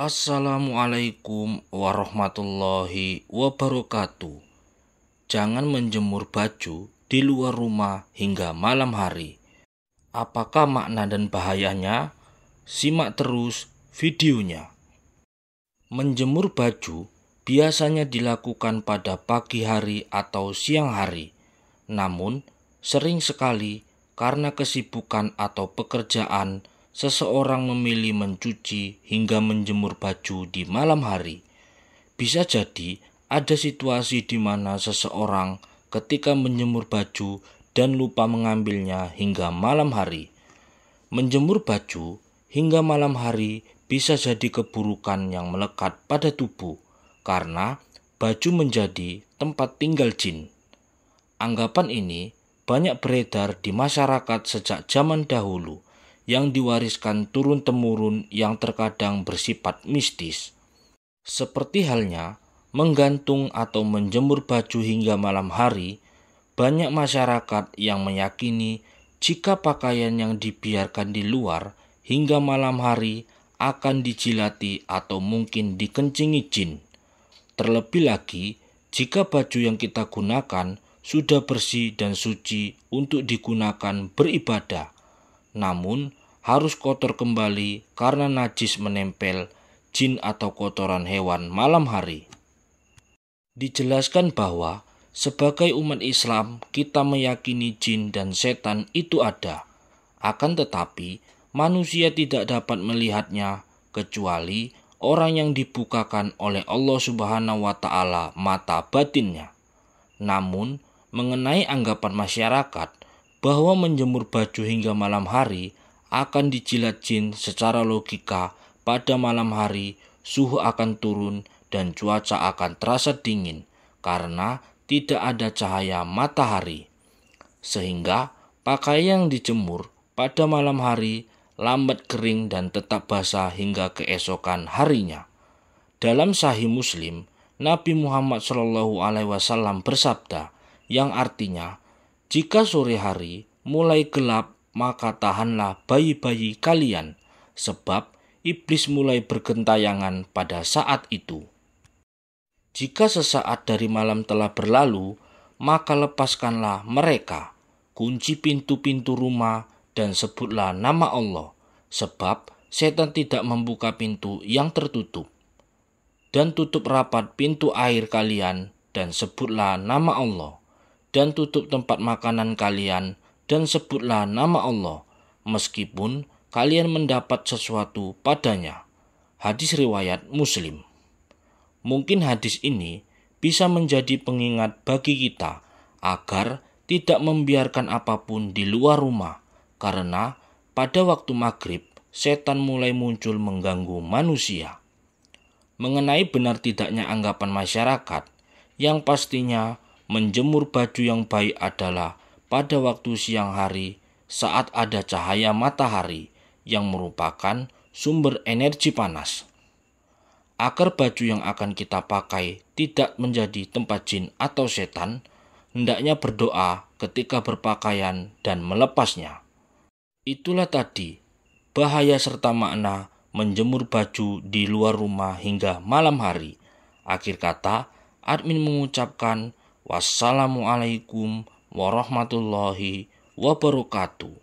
Assalamualaikum warahmatullahi wabarakatuh. Jangan menjemur baju di luar rumah hingga malam hari. Apakah makna dan bahayanya? Simak terus videonya. Menjemur baju biasanya dilakukan pada pagi hari atau siang hari. Namun, sering sekali karena kesibukan atau pekerjaan seseorang memilih mencuci hingga menjemur baju di malam hari. Bisa jadi ada situasi di mana seseorang ketika menjemur baju dan lupa mengambilnya hingga malam hari. Menjemur baju hingga malam hari bisa jadi keburukan yang melekat pada tubuh karena baju menjadi tempat tinggal jin. Anggapan ini banyak beredar di masyarakat sejak zaman dahulu yang diwariskan turun-temurun yang terkadang bersifat mistis. Seperti halnya menggantung atau menjemur baju hingga malam hari, banyak masyarakat yang meyakini jika pakaian yang dibiarkan di luar hingga malam hari akan dijilati atau mungkin dikencingi jin. Terlebih lagi, jika baju yang kita gunakan sudah bersih dan suci untuk digunakan beribadah. Namun, harus kotor kembali karena najis menempel jin atau kotoran hewan malam hari. Dijelaskan bahwa sebagai umat Islam kita meyakini jin dan setan itu ada. Akan tetapi manusia tidak dapat melihatnya kecuali orang yang dibukakan oleh Allah Subhanahu wa taala mata batinnya. Namun, mengenai anggapan masyarakat bahwa menjemur baju hingga malam hari akan dijilat jin secara logika pada malam hari suhu akan turun dan cuaca akan terasa dingin karena tidak ada cahaya matahari. Sehingga pakaian yang dijemur pada malam hari lambat kering dan tetap basah hingga keesokan harinya. Dalam Sahih Muslim, Nabi Muhammad saw bersabda, yang artinya, jika sore hari mulai gelap maka tahanlah bayi-bayi kalian, sebab iblis mulai bergentayangan pada saat itu. Jika sesaat dari malam telah berlalu, maka lepaskanlah mereka, kunci pintu-pintu rumah, dan sebutlah nama Allah, sebab setan tidak membuka pintu yang tertutup. Dan tutup rapat pintu air kalian, dan sebutlah nama Allah, dan tutup tempat makanan kalian, dan sebutlah nama Allah meskipun kalian mendapat sesuatu padanya. Hadis riwayat Muslim. Mungkin hadis ini bisa menjadi pengingat bagi kita agar tidak membiarkan apapun di luar rumah karena pada waktu maghrib setan mulai muncul mengganggu manusia. Mengenai benar tidaknya anggapan masyarakat, yang pastinya menjemur baju yang baik adalah pada waktu siang hari saat ada cahaya matahari yang merupakan sumber energi panas. Akar baju yang akan kita pakai tidak menjadi tempat jin atau setan, hendaknya berdoa ketika berpakaian dan melepasnya. Itulah tadi bahaya serta makna menjemur baju di luar rumah hingga malam hari. Akhir kata, admin mengucapkan wassalamualaikum warahmatullahi wabarakatuh.